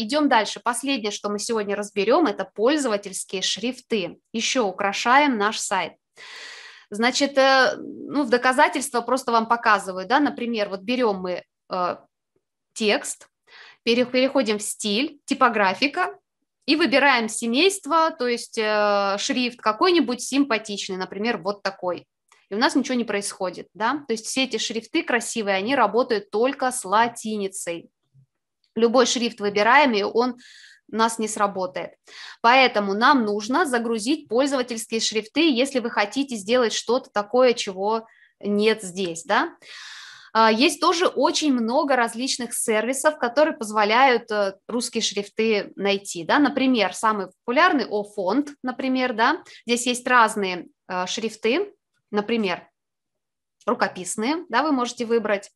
Идем дальше. Последнее, что мы сегодня разберем, это пользовательские шрифты. Еще украшаем наш сайт. Значит, э, ну, в доказательство просто вам показываю, да, например, вот берем мы э, текст, переходим в стиль, типографика, и выбираем семейство, то есть э, шрифт какой-нибудь симпатичный, например, вот такой. И у нас ничего не происходит, да? То есть все эти шрифты красивые, они работают только с латиницей любой шрифт выбираем, и он у нас не сработает. Поэтому нам нужно загрузить пользовательские шрифты, если вы хотите сделать что-то такое, чего нет здесь, да. А, есть тоже очень много различных сервисов, которые позволяют э, русские шрифты найти. Да? Например, самый популярный О-фонд, например, да? здесь есть разные э, шрифты, например, рукописные, да, вы можете выбрать.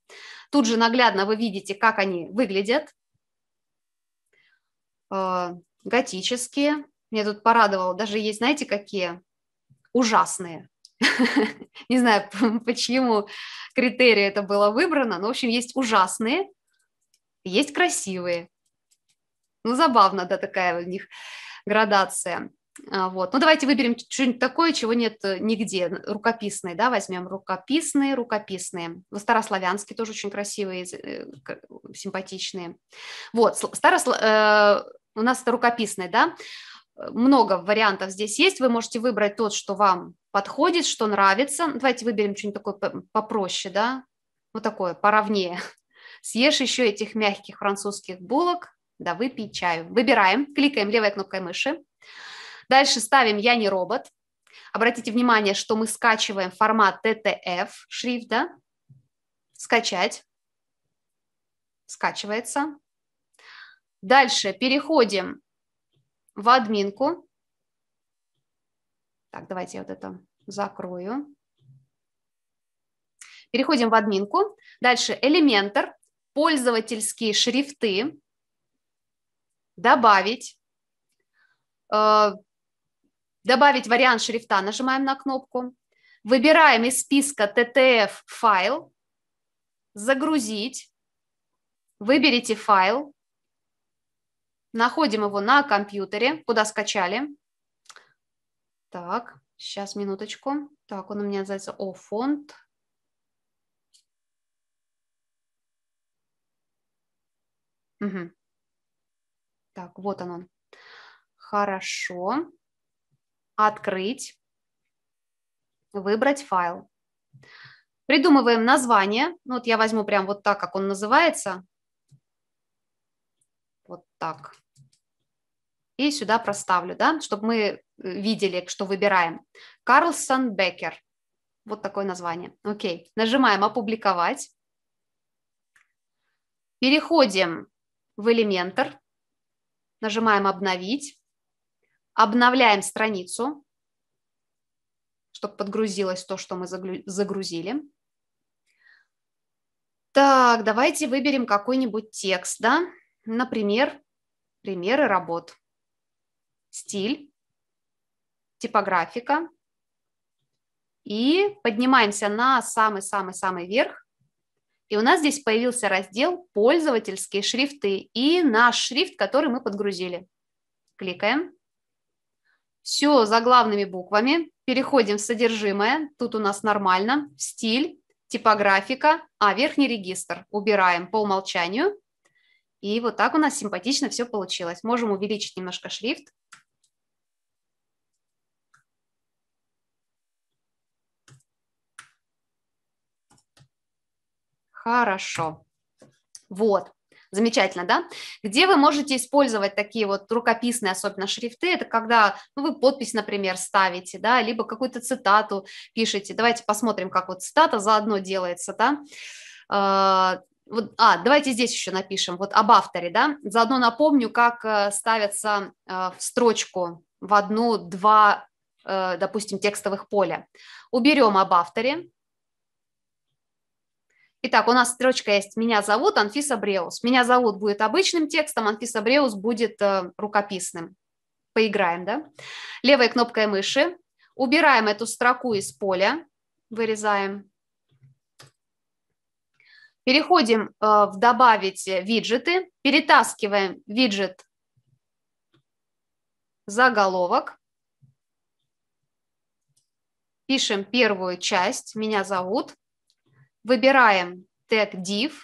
Тут же наглядно вы видите, как они выглядят, Э, готические. Мне тут порадовало, даже есть, знаете, какие? Ужасные. Не знаю, почему чьему это было выбрано, но, в общем, есть ужасные, есть красивые. Ну, забавно, да, такая у них градация. А, вот. Ну, давайте выберем что-нибудь такое, чего нет э, нигде. Рукописные, да, возьмем рукописные, рукописные. старославянские тоже очень красивые, э, симпатичные. Вот, старославянские у нас это рукописный, да, э, много вариантов здесь есть, вы можете выбрать тот, что вам подходит, что нравится. Давайте выберем что-нибудь такое попроще, да, вот такое, поровнее. Съешь еще этих мягких французских булок, да выпей чаю. Выбираем, кликаем левой кнопкой мыши. Дальше ставим «Я не робот». Обратите внимание, что мы скачиваем формат TTF шрифта. Скачать. Скачивается. Дальше переходим в админку. Так, давайте я вот это закрою. Переходим в админку. Дальше Elementor, пользовательские шрифты, добавить. Э, добавить вариант шрифта, нажимаем на кнопку. Выбираем из списка TTF файл, загрузить, выберите файл, Находим его на компьютере, куда скачали. Так, сейчас, минуточку. Так, он у меня называется «О-фонд». Угу. Так, вот он он. Хорошо. Открыть. Выбрать файл. Придумываем название. Ну, вот я возьму прям вот так, как он называется. Вот так и сюда проставлю, да, чтобы мы э, видели, что выбираем. Карлсон Беккер. Вот такое название. Окей. Нажимаем «Опубликовать». Переходим в Elementor. Нажимаем «Обновить». Обновляем страницу, чтобы подгрузилось то, что мы загрузили. Так, давайте выберем какой-нибудь текст, да? Например, примеры работ стиль, типографика. И поднимаемся на самый-самый-самый верх. И у нас здесь появился раздел «Пользовательские шрифты» и наш шрифт, который мы подгрузили. Кликаем. Все за главными буквами. Переходим в содержимое. Тут у нас нормально. Стиль, типографика, а верхний регистр убираем по умолчанию. И вот так у нас симпатично все получилось. Можем увеличить немножко шрифт. Хорошо. Вот. Замечательно, да? Где вы можете использовать такие вот рукописные, особенно шрифты, это когда ну, вы подпись, например, ставите, да, либо какую-то цитату пишете. Давайте посмотрим, как вот цитата заодно делается, да. А, вот, а, давайте здесь еще напишем, вот об авторе, да. Заодно напомню, как э, ставятся э, в строчку в одну-два, э, допустим, текстовых поля. Уберем об авторе, Итак, у нас строчка есть «Меня зовут Анфиса Бреус». «Меня зовут» будет обычным текстом, «Анфиса Бреус» будет э, рукописным. Поиграем, да? Левой кнопкой мыши убираем эту строку из поля, вырезаем. Переходим э, в «Добавить виджеты», перетаскиваем виджет «Заголовок». Пишем первую часть «Меня зовут». Выбираем тег div,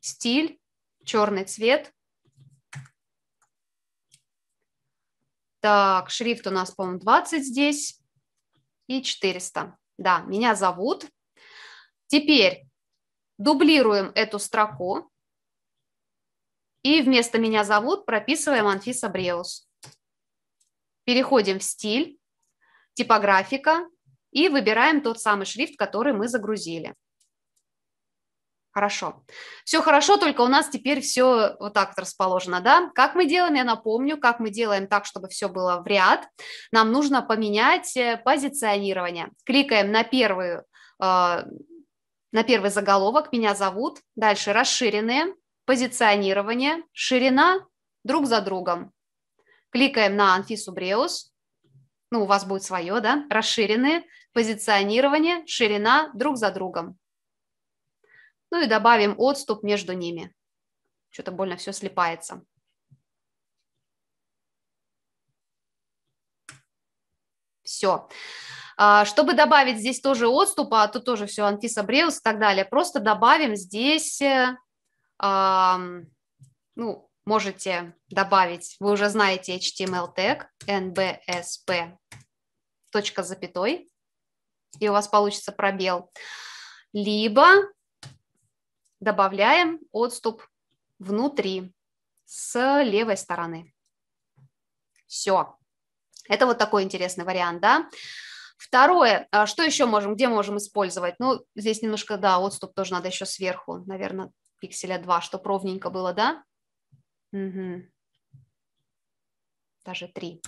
стиль, черный цвет. Так, шрифт у нас, по-моему, 20 здесь и 400. Да, меня зовут. Теперь дублируем эту строку и вместо «меня зовут» прописываем Анфиса Бреус. Переходим в стиль, типографика и выбираем тот самый шрифт, который мы загрузили хорошо. Все хорошо, только у нас теперь все вот так расположено, да? Как мы делаем, я напомню, как мы делаем так, чтобы все было в ряд, нам нужно поменять э, позиционирование. Кликаем на первую а, на первый заголовок «Меня зовут», дальше «Расширенные», «Позиционирование», «Ширина», «Друг за другом». Кликаем на Анфису Бреус, ну, у вас будет свое, да, «Расширенные», «Позиционирование», «Ширина», «Друг за другом». Ну и добавим отступ между ними. Что-то больно все слипается. Все. А, чтобы добавить здесь тоже отступа, а тут тоже все Анфиса Бреус и так далее, просто добавим здесь, э, ну, можете добавить, вы уже знаете HTML тег, nbsp, точка запятой, и у вас получится пробел. Либо добавляем отступ внутри с левой стороны. Все. Это вот такой интересный вариант, да. Второе, а что еще можем, где можем использовать? Ну, здесь немножко, да, отступ тоже надо еще сверху, наверное, пикселя 2, чтобы ровненько было, да? Угу. Даже 3.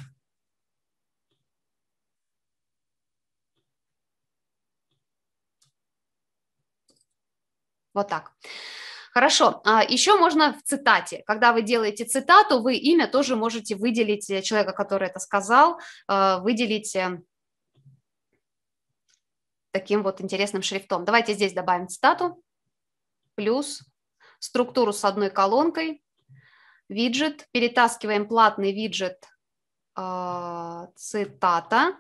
Вот так. Хорошо. А, Еще можно в цитате. Когда вы делаете цитату, вы имя тоже можете выделить э, человека, который это сказал, э, выделить э, таким вот интересным шрифтом. Давайте здесь добавим цитату. Плюс структуру с одной колонкой. Виджет. Перетаскиваем платный виджет цитата.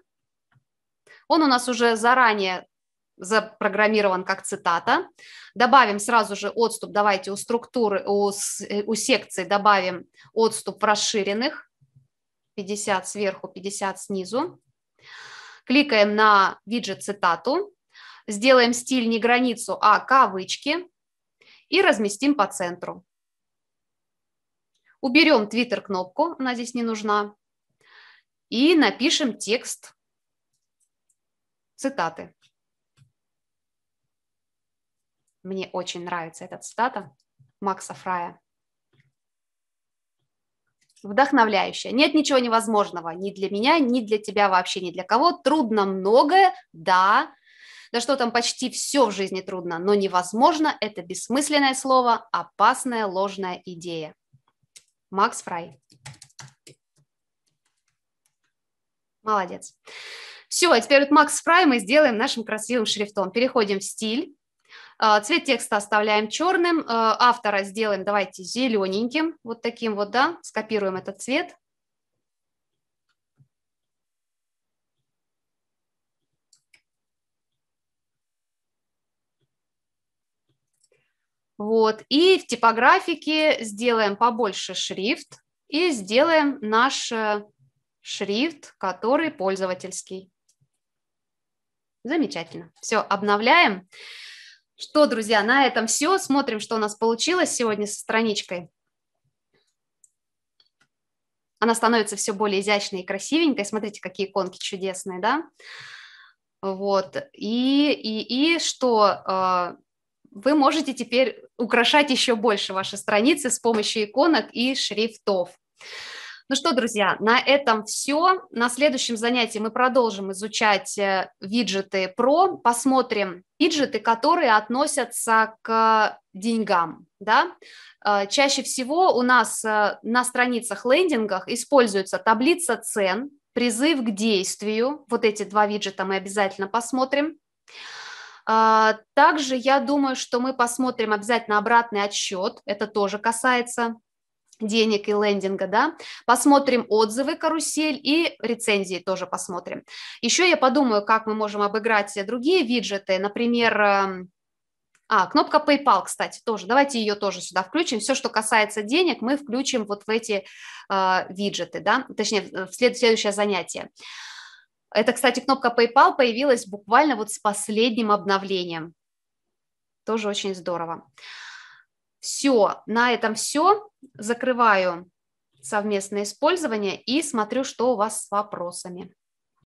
Он у нас уже заранее запрограммирован как цитата. Добавим сразу же отступ, давайте у структуры, у, э, у секции добавим отступ в расширенных, 50 сверху, 50 снизу. Кликаем на виджет цитату, сделаем стиль не границу, а кавычки и разместим по центру. Уберем Twitter кнопку, она здесь не нужна, и напишем текст цитаты. Мне очень нравится эта цитата Макса Фрая. Вдохновляющая. Нет ничего невозможного ни для меня, ни для тебя вообще, ни для кого. Трудно многое, да. Да что там, почти все в жизни трудно, но невозможно – это бессмысленное слово, опасная ложная идея. Макс Фрай. Молодец. Все, а теперь вот Макс Фрай мы сделаем нашим красивым шрифтом. Переходим в стиль. А, цвет текста оставляем черным, а, автора сделаем, давайте, зелененьким, вот таким вот, да, скопируем этот цвет. Вот, и в типографике сделаем побольше шрифт и сделаем наш э, шрифт, который пользовательский. Замечательно. Все, обновляем. Что, друзья, на этом все. Смотрим, что у нас получилось сегодня со страничкой. Она становится все более изящной и красивенькой. Смотрите, какие иконки чудесные, да? Вот. И, и, и что а, вы можете теперь украшать еще больше ваши страницы с помощью иконок и шрифтов. Ну что, друзья, на этом все. На следующем занятии мы продолжим изучать э, виджеты про, посмотрим виджеты, которые относятся к деньгам. Да? Э, чаще всего у нас э, на страницах лендингах используется таблица цен, призыв к действию. Вот эти два виджета мы обязательно посмотрим. Также я думаю, что мы посмотрим обязательно обратный отсчет. Это тоже касается денег и лендинга, да, посмотрим отзывы карусель и рецензии тоже посмотрим. Еще я подумаю, как мы можем обыграть другие виджеты, например, эм, а, кнопка PayPal, кстати, тоже. Давайте ее тоже сюда включим. Все, что касается денег, мы включим вот в эти э, виджеты, да, точнее, в след- следующее занятие. Это, кстати, кнопка PayPal появилась буквально вот с последним обновлением. Тоже очень здорово. Все, на этом все закрываю совместное использование и смотрю, что у вас с вопросами.